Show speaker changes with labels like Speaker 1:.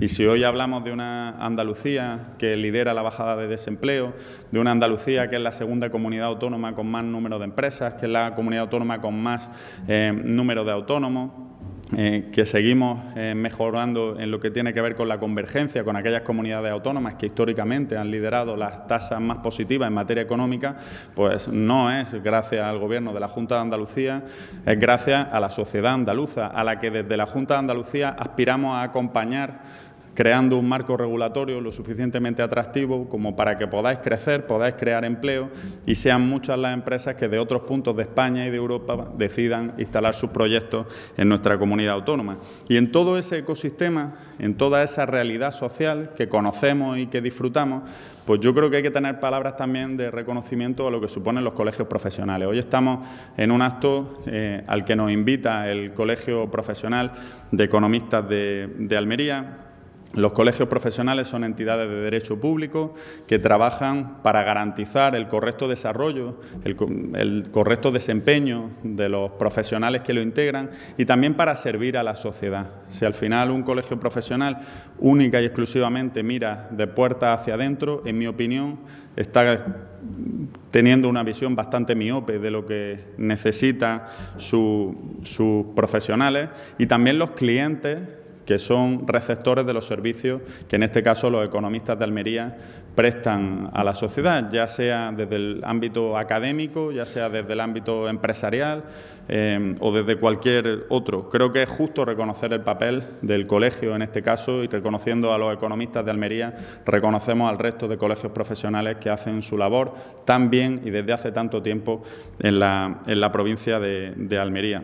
Speaker 1: Y si hoy hablamos de una Andalucía que lidera la bajada de desempleo, de una Andalucía que es la segunda comunidad autónoma con más número de empresas, que es la comunidad autónoma con más eh, número de autónomos, eh, que seguimos eh, mejorando en lo que tiene que ver con la convergencia con aquellas comunidades autónomas que históricamente han liderado las tasas más positivas en materia económica, pues no es gracias al gobierno de la Junta de Andalucía, es gracias a la sociedad andaluza, a la que desde la Junta de Andalucía aspiramos a acompañar creando un marco regulatorio lo suficientemente atractivo como para que podáis crecer, podáis crear empleo y sean muchas las empresas que de otros puntos de España y de Europa decidan instalar sus proyectos en nuestra comunidad autónoma. Y en todo ese ecosistema, en toda esa realidad social que conocemos y que disfrutamos, pues yo creo que hay que tener palabras también de reconocimiento a lo que suponen los colegios profesionales. Hoy estamos en un acto eh, al que nos invita el Colegio Profesional de Economistas de Almería los colegios profesionales son entidades de derecho público que trabajan para garantizar el correcto desarrollo, el, correcto desempeño de los profesionales que lo integran y también para servir a la sociedad. Si al final un colegio profesional única y exclusivamente mira de puerta hacia adentro, en mi opinión, está teniendo una visión bastante miope de lo que necesitan sus profesionales y también los clientes que son receptores de los servicios que en este caso los economistas de Almería prestan a la sociedad, ya sea desde el ámbito académico, ya sea desde el ámbito empresarial eh, o desde cualquier otro. Creo que es justo reconocer el papel del colegio en este caso y reconociendo a los economistas de Almería, reconocemos al resto de colegios profesionales que hacen su labor tan bien y desde hace tanto tiempo en la, provincia de Almería.